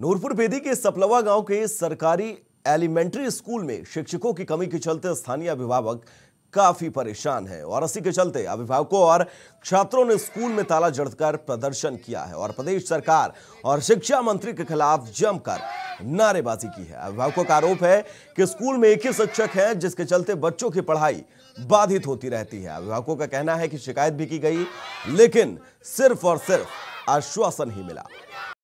नूरपुर बेदी के सपलवा गांव के सरकारी एलिमेंट्री स्कूल में शिक्षकों की कमी के चलते स्थानीय अभिभावक काफी परेशान है और इसी के चलते अभिभावकों और छात्रों ने स्कूल में ताला जड़कर प्रदर्शन किया है और प्रदेश सरकार और शिक्षा मंत्री के खिलाफ जमकर नारेबाजी की है अभिभावकों का आरोप है कि स्कूल में एक ही शिक्षक है जिसके चलते बच्चों की पढ़ाई बाधित होती रहती है अभिभावकों का कहना है कि शिकायत भी की गई लेकिन सिर्फ और सिर्फ आश्वासन ही मिला